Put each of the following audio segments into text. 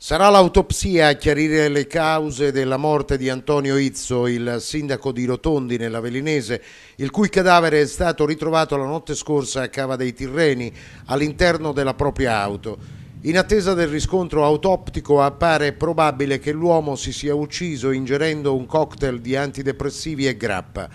Sarà l'autopsia a chiarire le cause della morte di Antonio Izzo, il sindaco di Rotondi nella Velinese, il cui cadavere è stato ritrovato la notte scorsa a Cava dei Tirreni all'interno della propria auto. In attesa del riscontro autoptico appare probabile che l'uomo si sia ucciso ingerendo un cocktail di antidepressivi e grappa.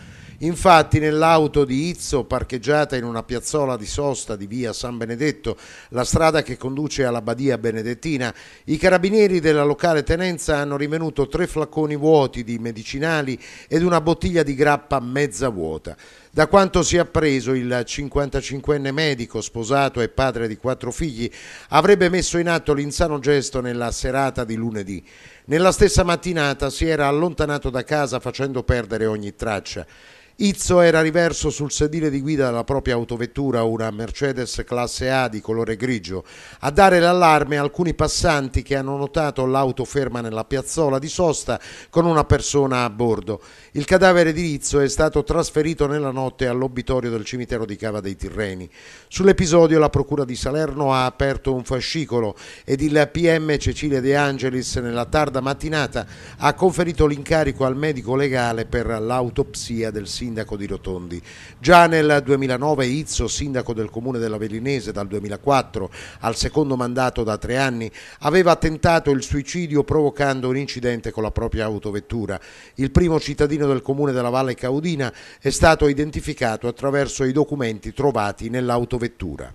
Infatti nell'auto di Izzo, parcheggiata in una piazzola di sosta di via San Benedetto, la strada che conduce alla Badia Benedettina, i carabinieri della locale tenenza hanno rivenuto tre flacconi vuoti di medicinali ed una bottiglia di grappa mezza vuota. Da quanto si è appreso, il 55enne medico, sposato e padre di quattro figli, avrebbe messo in atto l'insano gesto nella serata di lunedì. Nella stessa mattinata si era allontanato da casa facendo perdere ogni traccia. Izzo era riverso sul sedile di guida della propria autovettura, una Mercedes classe A di colore grigio. A dare l'allarme alcuni passanti che hanno notato l'auto ferma nella piazzola di sosta con una persona a bordo. Il cadavere di Izzo è stato trasferito nella notte all'obitorio del cimitero di Cava dei Tirreni. Sull'episodio la Procura di Salerno ha aperto un fascicolo ed il PM Cecilia De Angelis nella tarda mattinata ha conferito l'incarico al medico legale per l'autopsia del sindaco sindaco di Rotondi. Già nel 2009 Izzo, sindaco del comune della Velinese dal 2004 al secondo mandato da tre anni, aveva tentato il suicidio provocando un incidente con la propria autovettura. Il primo cittadino del comune della Valle Caudina è stato identificato attraverso i documenti trovati nell'autovettura.